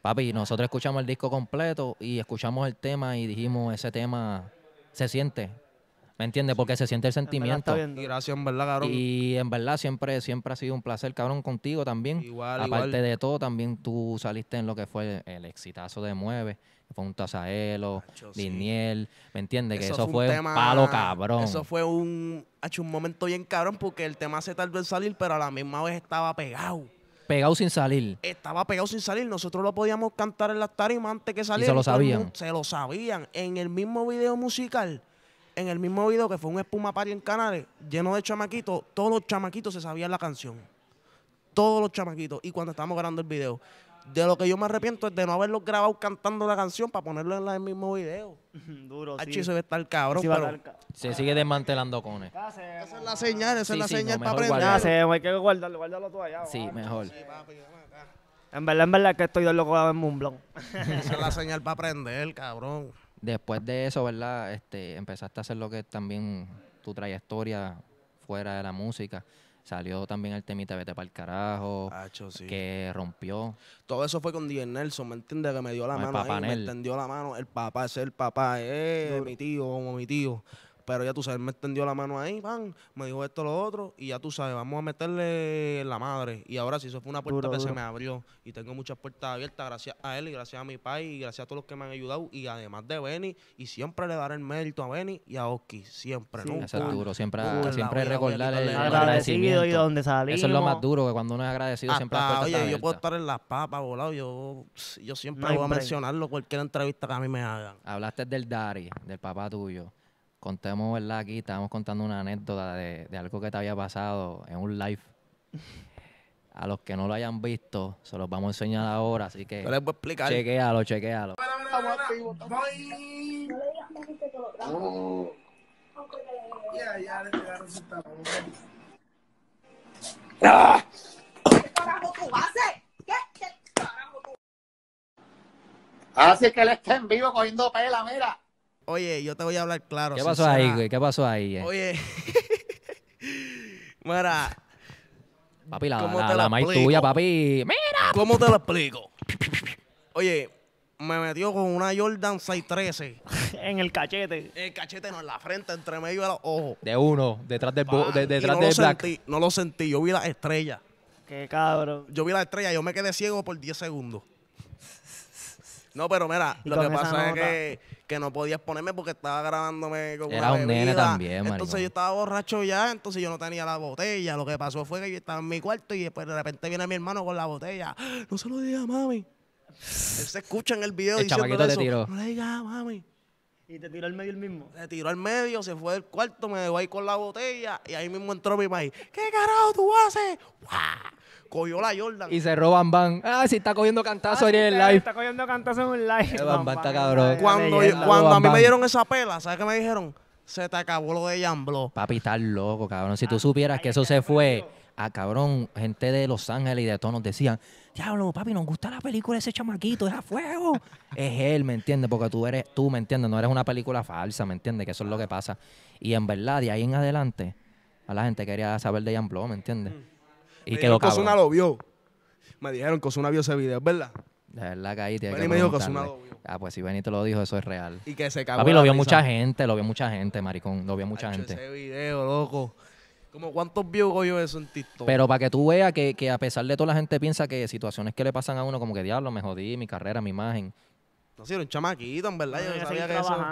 Papi, nosotros escuchamos el disco completo y escuchamos el tema y dijimos, ese tema se siente. ¿Me entiendes? Porque se siente el sentimiento. Y gracias, en verdad, cabrón. Y en verdad siempre, siempre ha sido un placer, cabrón, contigo también. Igual, Aparte de todo, también tú saliste en lo que fue el exitazo de Mueve fue un Tazaelo, Liniel, ¿me entiendes? Que eso, fue un, palo cabrón. Eso fue un, hecho un momento bien cabrón porque el tema se tardó en salir, pero a la misma vez estaba pegado. Pegado sin salir. Estaba pegado sin salir. Nosotros lo podíamos cantar en las tarimas antes que saliera. se lo sabían. Se lo sabían. En el mismo video musical, en el mismo video que fue un espuma party en Canales, lleno de chamaquitos, todos los chamaquitos se sabían la canción. Todos los chamaquitos. Y cuando estábamos grabando el video de lo que yo me arrepiento es de no haberlos grabado cantando la canción para ponerlo en el mismo video. Duro, sí. debe estar cabrón, pero... se sigue desmantelando con él. Esa es la señal, esa es la señal para aprender. hay que guardarlo, guardarlo tú allá. Sí, mejor. Papi, en verdad, en verdad que estoy de loco en Mumblón. esa es la señal para aprender, cabrón. Después de eso, ¿verdad? Este, empezaste a hacer lo que es también tu trayectoria fuera de la música. Salió también el temita Vete para el carajo, que rompió. Todo eso fue con Diez Nelson, ¿me entiendes? Que me dio la mano. Ahí, me extendió la mano. El papá, ese es el papá, eh, mi tío, como mi tío. Pero ya tú sabes, me extendió la mano ahí, me dijo esto, lo otro, y ya tú sabes, vamos a meterle la madre. Y ahora sí, eso fue una puerta que se me abrió. Y tengo muchas puertas abiertas gracias a él y gracias a mi país y gracias a todos los que me han ayudado. Y además de Benny, y siempre le daré el mérito a Benny y a Oski, siempre, nunca. Eso es duro, siempre, siempre recordar el, donde salimos. Eso es lo más duro, que cuando uno es agradecido siempre las puertas Oye, yo puedo estar en las papas, volado, yo, yo siempre voy a mencionarlo cualquier entrevista que a mí me hagan. Hablaste del Dari, del papá tuyo contemos, ¿verdad? Aquí estábamos contando una anécdota de, algo que te había pasado en un live. A los que no lo hayan visto, se los vamos a enseñar ahora, así que. Chequealo, les Chequéalo, que él esté en vivo cogiendo pela, mira. Oye, yo te voy a hablar claro. ¿Qué pasó ahí, güey? ¿Qué pasó ahí? Eh? Oye, mira. Papi, la, ¿cómo tuya, papi. ¡Mira! ¿Cómo te lo explico? Oye, me metió con una Jordan 613. en el cachete. En el cachete, no, en la frente, entre medio de los ojos. De uno, detrás del, de, detrás no black. no lo sentí, yo vi la estrella. Qué cabrón. Yo vi la estrella. yo me quedé ciego por 10 segundos. No, pero mira, lo que pasa es que, no podía ponerme porque estaba grabándome con Era una un nene también, Entonces yo estaba borracho ya, entonces yo no tenía la botella. Lo que pasó fue que yo estaba en mi cuarto y después de repente viene mi hermano con la botella. No se lo diga, mami. se escucha en el video el diciendo eso. Tiró. No le digas, mami. ¿Y te tiró al medio el mismo? Se tiró al medio, se fue del cuarto, me dejó ahí con la botella y ahí mismo entró mi país. ¿Qué carajo tú haces? ¡Wah! cogió la Jordan. Y se roban ban Ah, sí, está cogiendo cantazo ah, en el live. Está cogiendo cantazo en el live. Eh, está cabrón. Cuando, cuando a mí me dieron esa pela, ¿sabes qué me dijeron? Se te acabó lo de Jamblo. Papi, está loco, cabrón. Si tú ah, supieras que eso se fue a ah, cabrón, gente de Los Ángeles y de todos nos decían, diablo, papi, nos gusta la película de ese chamaquito, es a fuego. es él, ¿me entiendes? Porque tú eres, tú, ¿me entiendes? No eres una película falsa, ¿me entiendes? Que eso es lo que pasa. Y en verdad, de ahí en adelante, a la gente quería saber de Jan Blow, ¿me entiendes? Mm. Y me que Cosuna lo vio. Me dijeron que Osuna vio ese video, ¿verdad? La verdad que ahí tiene que me dijo que Osuna lo vio. Ah, pues si Benito te lo dijo, eso es real. Y que se cagó. Papi, lo vio mucha gente, lo vio mucha gente, maricón. Lo vio mucha gente. Ese video, loco. Como cuántos vio, yo eso en TikTok. Pero para que tú veas que, que, a pesar de todo la gente piensa que situaciones que le pasan a uno, como que diablo, me jodí, mi carrera, mi imagen. No, si era un chamaquito, en verdad. yo no sabía que eso...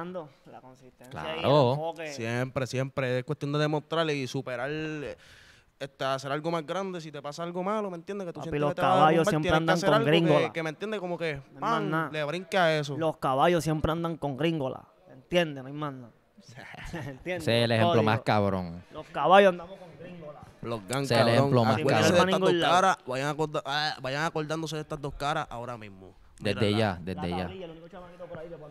la consistencia. Claro. siempre, siempre. Es cuestión de demostrarle y superar eh, este, hacer algo más grande, si te pasa algo malo, ¿me entiendes? Que tú los caballos siempre andan con gringolas gringola. Que, me entiende como que, le brinca a eso. Los caballos siempre andan con gringola. ¿Entiendes? No hay más es el ejemplo más cabrón. Eh. Los caballos andamos con gringola. Los el ejemplo más ah, cabrón. estas dos caras, ah, vayan, acordándose de estas dos caras ahora mismo. desde ya, desde ya. por ahí con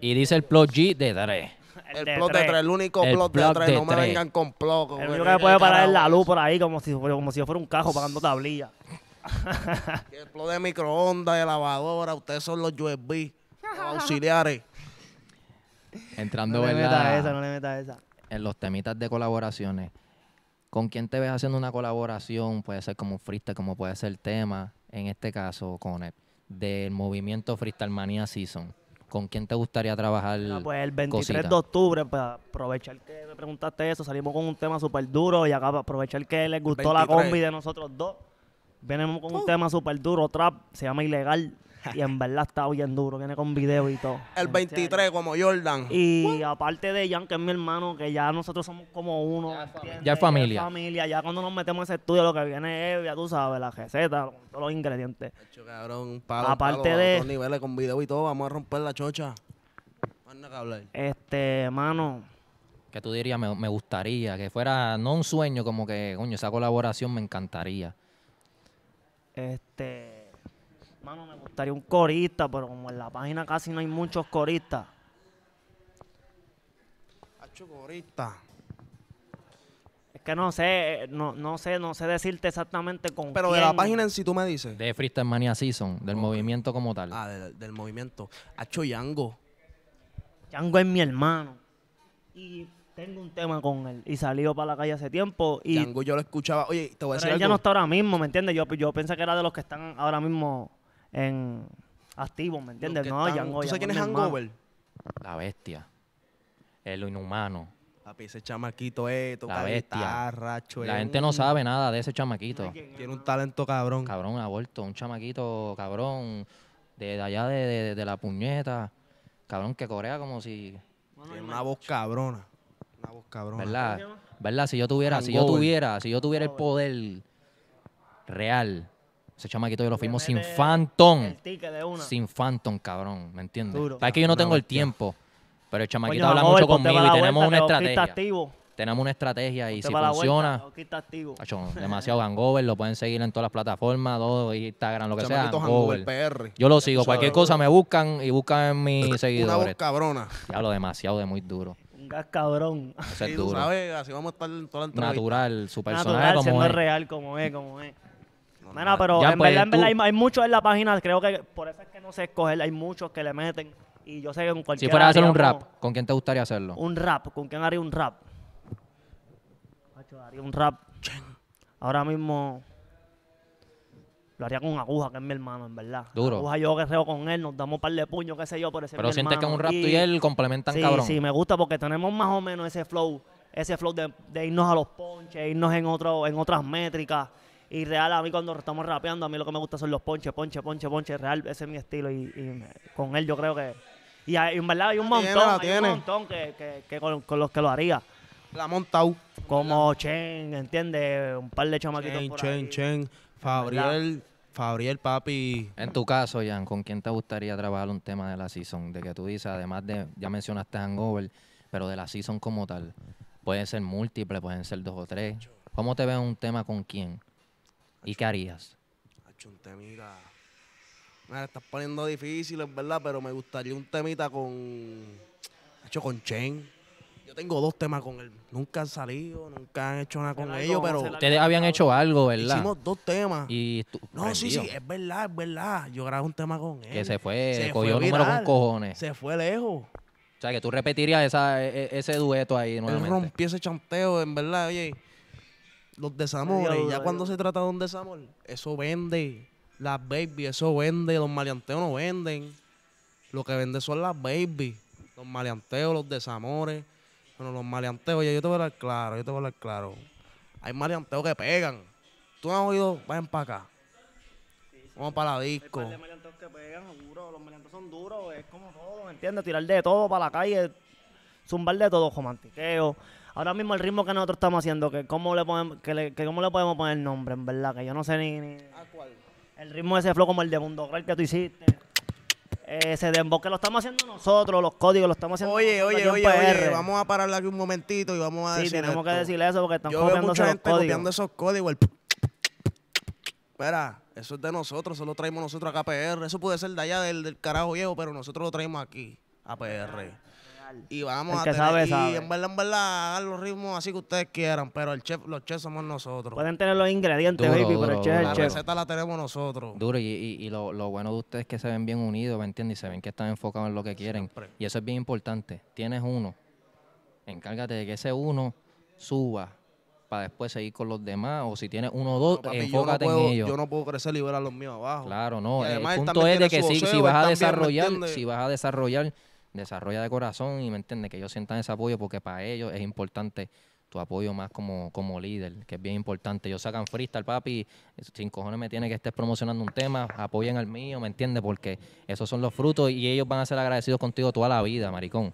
Y dice el plot G de 3. El, el único plot de tres. no me vengan con plot. El único que puede parar la luz por ahí, como si, como si yo fuera un cajo pagando tablilla El plot de microondas, de lavadora, ustedes son los USB, auxiliares. Entrando en, los temitas de colaboraciones. ¿Con quién te ves haciendo una colaboración? Puede ser como un freestyle, como puede ser el tema, en este caso, con el del movimiento Freestyle Mania Season. ¿Con quién te gustaría trabajar? pues el 23 de octubre, pues, aprovechar que me preguntaste eso, salimos con un tema súper duro y acá aprovechar que les gustó la combi de nosotros dos. Venimos con un uh. tema súper duro, trap, se llama Ilegal. y en verdad está bien duro, viene con video y todo. El 23 como Jordan. Y aparte de Jan, que es mi hermano, que ya nosotros somos como uno. Ya, es familia. Ya familia. Ya cuando nos metemos en ese estudio lo que viene es, ya tú sabes, la receta, todos los ingredientes. aparte de... niveles con video y todo, vamos a romper la chocha. Este, mano que tú dirías, me, me, gustaría, que fuera no un sueño, como que, coño, esa colaboración me encantaría. Este, estaría un corista, pero como en la página casi no hay muchos coristas. Hacho corista. Es que no sé, no, no sé, no sé decirte exactamente con Pero de la página en sí tú me dices. De Freestyle Mania Season, del movimiento como tal. Ah, del, movimiento. Hacho Yango. Yango es mi hermano. Y tengo un tema con él y salió para la calle hace tiempo. Y yo lo escuchaba. Oye, te voy a decir. Pero él ya no está ahora mismo, ¿me entiendes? Yo, yo pensé que era de los que están ahora mismo en activo, ¿me entiendes? No, están, ¿Tú sabes quién es Hangover? La bestia. El inhumano. Papi, ese chamaquito esto, la bestia. La gente no sabe nada de ese chamaquito. Tiene un talento cabrón. Cabrón, aborto, un chamaquito cabrón de allá de, la puñeta. Cabrón que corea como si... Tiene una voz cabrona. Una voz cabrona. ¿Verdad? ¿Verdad? Si yo tuviera, si yo tuviera, si yo tuviera el poder real ese chamaquito yo lo firmo sin Phantom. Sin Phantom, cabrón. ¿Me entiendes? Es que yo no tengo el tiempo. Pero el chamaquito habla mucho conmigo y tenemos una estrategia. Tenemos una estrategia y si funciona. demasiado gangover, lo pueden seguir en todas las plataformas, todo, Instagram, lo que sea. Yo lo sigo, cualquier cosa me buscan y buscan en mis seguidores. Una voz cabrona. Hablo demasiado de muy duro. Un gas cabrón. es duro. Así vamos a estar la Natural, su personaje como es. real como es, como es pero pues, en verdad, hay, muchos en la página, creo que por eso es que no sé escoger, hay muchos que le meten. Y yo sé que con cualquier. Si fuera a hacer un rap, ¿con quién te gustaría hacerlo? Un rap, ¿con quién haría un rap? un rap. Ahora mismo lo haría con aguja, que es mi hermano, en verdad. Duro. Aguja yo que reo con él, nos damos un par de puños, qué sé yo, Por ese Pero sientes que un rap y, y él complementan cabrón. Sí, me gusta porque tenemos más o menos ese flow, ese flow de, irnos a los ponches, irnos en otro, en otras métricas. Y real, a mí cuando estamos rapeando, a mí lo que me gusta son los ponches, ponche, ponche, ponche. Real, ese es mi estilo. Y, con él yo creo que. Y, hay, en verdad hay un montón, un montón que, con, los que lo haría. La montau. Como Chen, ¿entiendes? Un par de chamaquitos. Chen, Chen, Chen. Fabriel. papi. En tu caso, Jan, ¿con quién te gustaría trabajar un tema de la season? De que tú dices, además de, ya mencionaste Hangover, pero de la season como tal. Pueden ser múltiples, pueden ser dos o tres. ¿Cómo te ves un tema con quién? ¿Y qué harías? hecho un temita. Me estás poniendo difícil, es verdad, pero me gustaría un temita con. hecho con Chen. Yo tengo dos temas con él. Nunca han salido, nunca han hecho nada con ellos, pero. Ustedes habían hecho algo, ¿verdad? Hicimos dos temas. Y tú- No, sí, sí, es verdad, es verdad. Yo grabé un tema con él. Que se fue, cogió número con cojones. Se fue lejos. O sea, que tú repetirías esa, e, e, ese dueto ahí nuevamente. rompió ese chanteo, en verdad, oye los desamores, ya cuando se trata de un desamor, eso vende. Las baby, eso vende. Los maleanteos no venden. Lo que vende son las baby. Los maleanteos, los desamores. Bueno, los maleanteos, oye, yo te voy a hablar claro, yo te voy a hablar claro. Hay maleanteos que pegan. Tú no has oído, vayan para acá. Vamos para la disco. Hay que pegan, seguro. Los maleanteos son duros, es como todo, ¿me entiendes? Tirar de todo para la calle de todo, ojo mantiqueo. Ahora mismo el ritmo que nosotros estamos haciendo, que cómo le podemos, que, cómo le podemos poner nombre, en verdad, que yo no sé ni, ¿A cuál? El ritmo de ese flow como el de Mundo Real que tú hiciste. Ese dembow que lo estamos haciendo nosotros, los códigos lo estamos haciendo Oye, oye, oye, oye, vamos a pararle aquí un momentito y vamos a sí, tenemos que decirle eso porque están copiando esos códigos. esos códigos. Espera, eso es de nosotros, eso lo traemos nosotros acá a PR. Eso puede ser de allá del, del carajo viejo, pero nosotros lo traemos aquí a PR. Y vamos a tener, y en los ritmos así que ustedes quieran, pero el chef, los chefs somos nosotros. Pueden tener los ingredientes, baby, pero el chef La receta la tenemos nosotros. Duro, y, lo, bueno de ustedes es que se ven bien unidos, ¿me entiendes? Y se ven que están enfocados en lo que quieren. Y eso es bien importante. Tienes uno, encárgate de que ese uno suba para después seguir con los demás. O si tienes uno o dos, enfócate en ellos. Yo no puedo crecer y ver a los míos abajo. Claro, no. el punto es de que si, vas a desarrollar, si vas a desarrollar, desarrolla de corazón y me entiende que ellos sientan ese apoyo porque para ellos es importante tu apoyo más como, como líder, que es bien importante. Ellos sacan freestyle, papi, sin cojones me tiene que estés promocionando un tema, apoyen al mío, ¿me entiende Porque esos son los frutos y ellos van a ser agradecidos contigo toda la vida, maricón.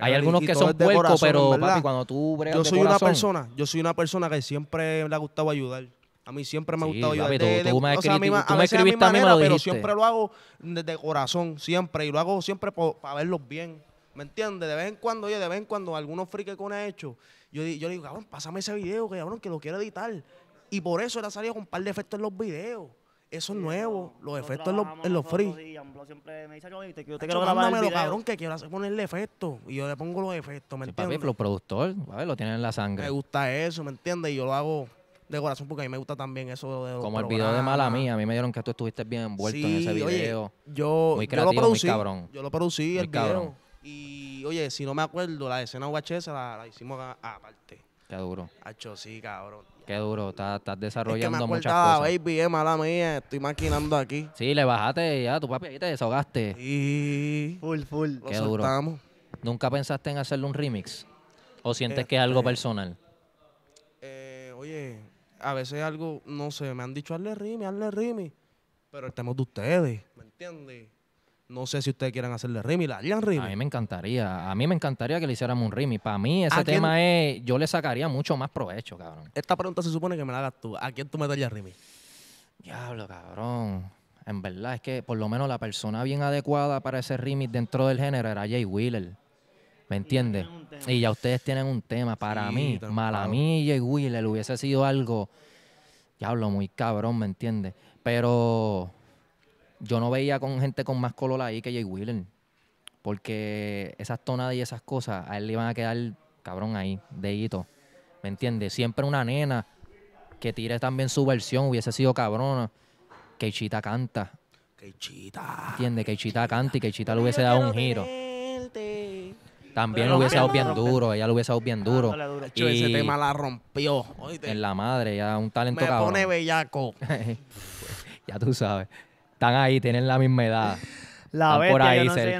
Hay algunos que son puercos, pero papi, cuando tú bregas Yo soy una persona, yo soy una persona que siempre le ha gustado ayudar. A mí siempre me ha gustado yo tú, me, a mí, me escribiste a, mí, pero siempre lo hago desde corazón, siempre. Y lo hago siempre para verlos bien. ¿Me entiendes? De vez en cuando, oye, de vez en cuando, algunos friki que con ha hecho, yo, yo le digo, cabrón, pásame ese video, que cabrón, que lo quiero editar. Y por eso era salido con un par de efectos en los videos. Eso es nuevo, los efectos en los, en siempre me dice, yo, te, yo te quiero grabar el video. cabrón, que quiero hacer ponerle efectos. Y yo le pongo los efectos, ¿me sí, entiendes? Papi, los productores, lo tienen en la sangre. Me gusta eso, ¿me entiendes? Y yo lo hago de corazón porque a mí me gusta también eso de Como el video de Mala Mía, a mí me dieron que tú estuviste bien envuelto en ese Sí, video. yo, Muy creativo, muy lo producí, cabrón. yo lo producí el cabrón. video. Y oye, si no me acuerdo, la escena VHS la, hicimos aparte. Qué duro, Hacho, sí, cabrón. qué duro. Estás, desarrollando muchas cosas. baby, es mala mía, estoy maquinando aquí. Sí, le bajaste y ya, tu papi ahí te desahogaste. Y Full, full. Qué duro. ¿Nunca pensaste en hacerle un remix? ¿O sientes eh, que es algo eh, personal? a veces algo, no sé, me han dicho, hazle rimi, hazle rimi, pero el tema es de ustedes, ¿me entiendes? No sé si ustedes quieran hacerle rimi, la harían rimi. A mí me encantaría, a mí me encantaría que le hiciéramos un rimi. Para mí ese tema es, yo le sacaría mucho más provecho, cabrón. Esta pregunta se supone que me la hagas tú. ¿A quién tú me ya rimi? Diablo, cabrón. En verdad es que por lo menos la persona bien adecuada para ese Rimi dentro del género era Jay Wheeler. ¿Me entiendes? Y ya ustedes tienen un tema. Para mí mí, mala mí y Jay hubiese sido algo, diablo, muy cabrón, ¿me entiendes? Pero yo no veía con gente con más color ahí que Jay Willen Porque esas tonadas y esas cosas a él le iban a quedar cabrón ahí, de hito. ¿Me entiendes? Siempre una nena que tire también su versión hubiese sido cabrona. Chita canta. ¿me ¿Entiendes? Chita canta y Keichita le hubiese dado un giro. También lo hubiese dado bien duro, ella lo hubiese dado bien duro. ese tema la rompió. En la madre, ya un talento Me pone bellaco. ya tú sabes. Están ahí, tienen la misma edad. La Están por ahí yo no Sé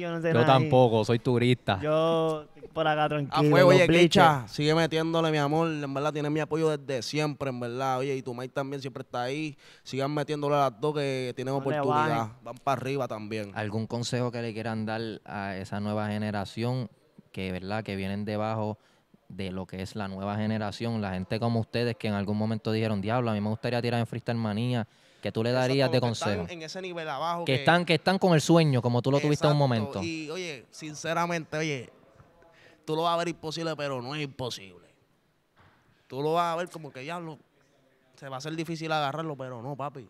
yo no sé yo tampoco, soy turista. Yo acá tranquilo. A fuego, oye, sigue metiéndole, mi amor. En verdad, tiene mi apoyo desde siempre, en verdad. Oye, y tu maíz también siempre está ahí. Sigan metiéndole a las dos que tienen oportunidad. Van para arriba también. ¿Algún consejo que le quieran dar a esa nueva generación que, verdad, que vienen debajo de lo que es la nueva generación? La gente como ustedes que en algún momento dijeron, diablo, a mí me gustaría tirar en freestyle manía que tú le darías de consejo. Que están en ese nivel abajo. Que, están, con el sueño, como tú lo tuviste en un momento. Y oye, sinceramente, oye, tú lo vas a ver imposible, pero no es imposible. Tú lo vas a ver como que ya no, se va a hacer difícil agarrarlo, pero no, papi.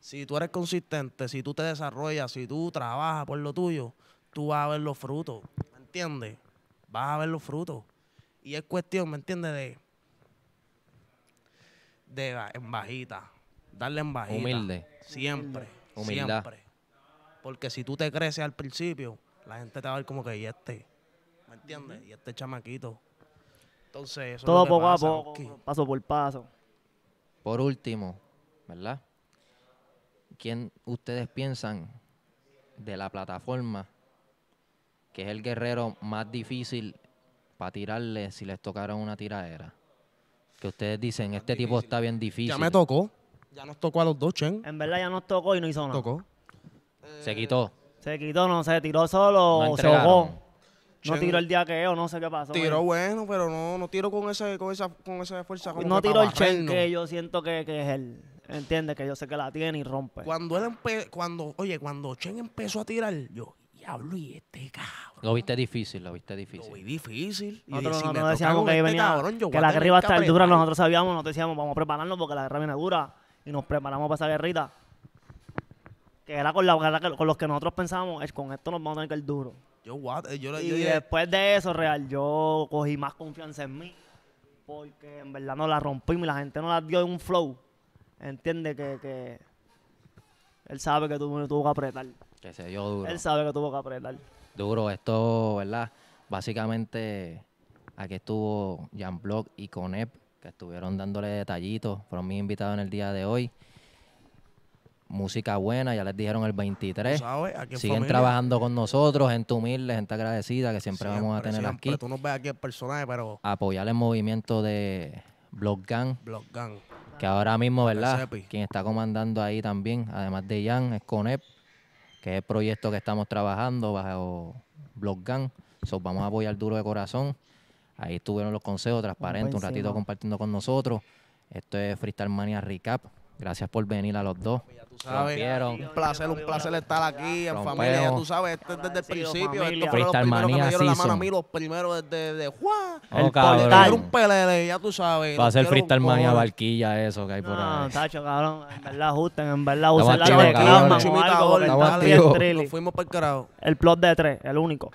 Si tú eres consistente, si tú te desarrollas, si tú trabajas por lo tuyo, tú vas a ver los frutos, ¿me entiendes? Vas a ver los frutos. Y es cuestión, ¿me entiendes? De, de en bajita, darle en bajita. Humilde. Siempre, Porque si tú te creces al principio, la gente te va a ver como que, ya este, ¿me entiendes? Y este chamaquito. Entonces, eso todo es lo poco a poco, paso por paso. Por último, ¿verdad? ¿Quién ustedes piensan de la plataforma que es el guerrero más difícil para tirarle si les tocaron una tiradera? Que ustedes dicen, este tipo está bien difícil. Ya me tocó. Ya nos tocó a los dos, Chen. En verdad ya nos tocó y no hizo nada. Tocó. Se quitó. Se quitó, no, se tiró solo, o se ahogó. No tiro el día que o no sé qué pasó. Tiro eh. bueno, pero no, no tiro con, ese, con, esa, con esa fuerza. no tiro el chen que yo siento que, que es él. entiende Que yo sé que la tiene y rompe. Cuando él cuando, oye, cuando Chen empezó a tirar, yo, diablo, y este cabrón. Lo viste difícil, lo viste difícil. Lo vi difícil. Y nosotros no, decíamos que ahí este venía, que la guerra iba a estar dura, nosotros sabíamos, nos decíamos, vamos a prepararnos porque la guerra viene dura. Y nos preparamos para esa guerrita. Que era con la con los que nosotros pensábamos, es con esto nos vamos a tener que ir duro. Eh, y después de eso, real, yo cogí más confianza en mí. Porque en verdad no la rompí y la gente no la dio en un flow. Entiende que, él sabe que tuvo, tuvo que apretar. Que se dio duro. Él sabe que tuvo que apretar. Duro, esto, ¿verdad? Básicamente, aquí estuvo Jan Block y Conep, que estuvieron dándole detallitos. Fueron mis invitados en el día de hoy música buena, ya les dijeron el 23. Siguen trabajando con nosotros, gente humilde, gente agradecida que siempre, vamos a tener aquí. Apoyar el movimiento de Block Gang. Block Gang. Que ahora mismo, ¿verdad? Quien está comandando ahí también, además de Jan, es Conep, que es el proyecto que estamos trabajando bajo Block Gang. vamos a apoyar duro de corazón. Ahí estuvieron los consejos transparentes, un ratito compartiendo con nosotros. Esto es Freestyle Mania Recap. Gracias por venir a los dos. Ya tú sabes, un placer, un placer estar aquí en familia. Ya tú sabes, este, desde el principio. Estos fueron los primeros que me dieron la mano a mí, los primeros desde de, Juan. Oh, el cabrón. un pelele, ya tú sabes. Va a ser Freestyle manía, Barquilla eso que hay por ahí. No, tacho, cabrón. En verdad ajusten, en verdad usen la Nos fuimos para el carajo. El plot de tres, el único.